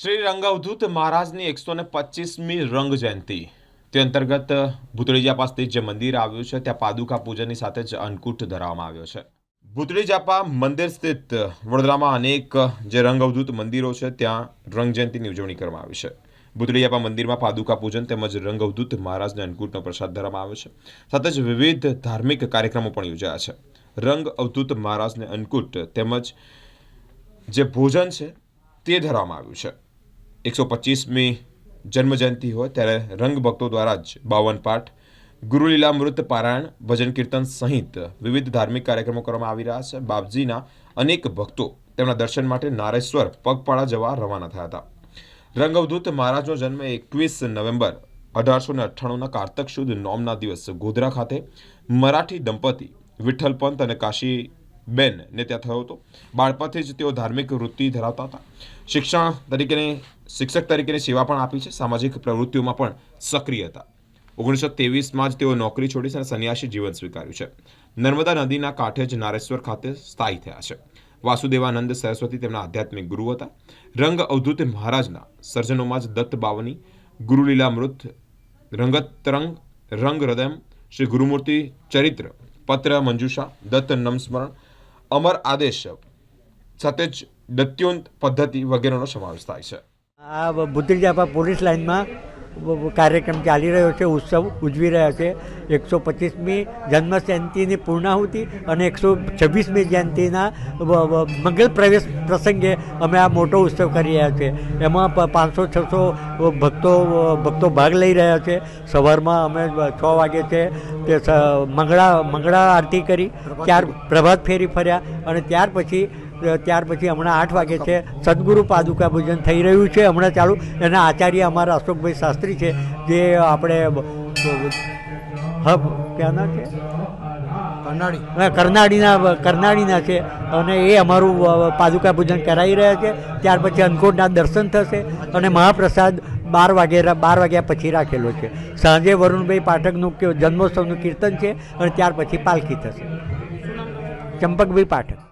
શ્રી રંગાવધૂત મહારાજની એકસો ને પચીસમી રંગ જયંતિ તે અંતર્ગત ભૂતળીજા પાસે જે મંદિર આવ્યું છે ત્યાં પાદુકા પૂજનની સાથે જ અન્નકૂટ ધરાવવામાં આવ્યો છે ભૂતળીજાપા મંદિર સ્થિત વડોદરામાં અનેક જે રંગઅવધૂત મંદિરો છે ત્યાં રંગ જયંતિની ઉજવણી કરવામાં આવી છે ભૂતળીયાપા મંદિરમાં પાદુકા પૂજન તેમજ રંગઅવધૂત મહારાજને અન્નકૂટનો પ્રસાદ ધરવામાં આવ્યો છે સાથે જ વિવિધ ધાર્મિક કાર્યક્રમો પણ યોજાયા છે રંગ અવધૂત મહારાજને અન્નકૂટ તેમજ જે ભોજન છે તે ધરવામાં આવ્યું છે એકસો પચીસમી જન્મજયંતિ હોય ત્યારે રંગભક્તો દ્વારા જ બાવન પાઠ મૃત પારાયણ ભજન કીર્તન સહિત વિવિધ ધાર્મિક કાર્યક્રમો કરવામાં આવી રહ્યા છે બાપજીના અનેક ભક્તો તેમના દર્શન માટે નારેશ્વર પગપાળા જવા રવાના થયા હતા રંગવધૂત મહારાજનો જન્મ એકવીસ નવેમ્બર અઢારસો ને અઠ્ઠાણુંના કારતક સુદ નોમના દિવસ ગોધરા ખાતે મરાઠી દંપતી વિઠ્ઠલપંત અને કાશી બેન ને ત્યાં થયો હતો બાળપણથી જ તેઓ ધાર્મિક વૃત્તિ ધરાવતા હતા શિક્ષણ તરીકેની શિક્ષક તરીકેની સેવા પણ આપી છે સામાજિક પ્રવૃત્તિઓમાં પણ સક્રિય હતા ઓગણીસો તેવીસમાં જ તેઓ નોકરી છોડી છે અને સન્યાસી જીવન સ્વીકાર્યું છે નર્મદા નદીના કાંઠે જ નારેશ્વર ખાતે સ્થાયી થયા છે વાસુદેવાનંદ સરસ્વતી તેમના આધ્યાત્મિક ગુરુ હતા રંગ અવધૂત મહારાજના સર્જનોમાં જ દત્ત બાવની ગુરુલીલામૃત રંગતરંગ રંગ હૃદયમ શ્રી ગુરુમૂર્તિ ચરિત્ર પત્ર મંજુષા દત્ત નમસ્મરણ અમર આદેશ સાથે જ દત્યુંત પદ્ધતિ વગેરેનો સમાવેશ થાય છે આ બુદ્ધિજાપા પોલીસ લાઇનમાં કાર્યક્રમ ચાલી રહ્યો છે ઉત્સવ ઉજવી રહ્યા છે એકસો પચીસમી જન્મજયંતિની પૂર્ણાહુતિ અને એકસો છવ્વીસમી જયંતિના મંગલ પ્રવેશ પ્રસંગે અમે આ મોટો ઉત્સવ કરી રહ્યા છે એમાં પાંચસો છસો ભક્તો ભક્તો ભાગ લઈ રહ્યા છે સવારમાં અમે છ વાગે છે તે મંગળા મંગળા આરતી કરી ત્યાર પ્રભાત ફેરી ફર્યા અને ત્યાર પછી ત્યાર પછી હમણાં આઠ વાગે છે સદગુરુ પાદુકા ભોજન થઈ રહ્યું છે હમણાં ચાલુ એના આચાર્ય અમારા અશોકભાઈ શાસ્ત્રી છે જે આપણે હબ ક્યાંના છે કરનાળીના કરનાળીના છે અને એ અમારું પાદુકા પૂજન કરાવી રહ્યા છે ત્યાર પછી અનકોટના દર્શન થશે અને મહાપ્રસાદ બાર વાગે બાર વાગ્યા પછી રાખેલો છે સાંજે વરુણભાઈ પાઠકનું જન્મોત્સવનું કીર્તન છે અને ત્યાર પછી પાલખી થશે ચંપકભાઈ પાઠક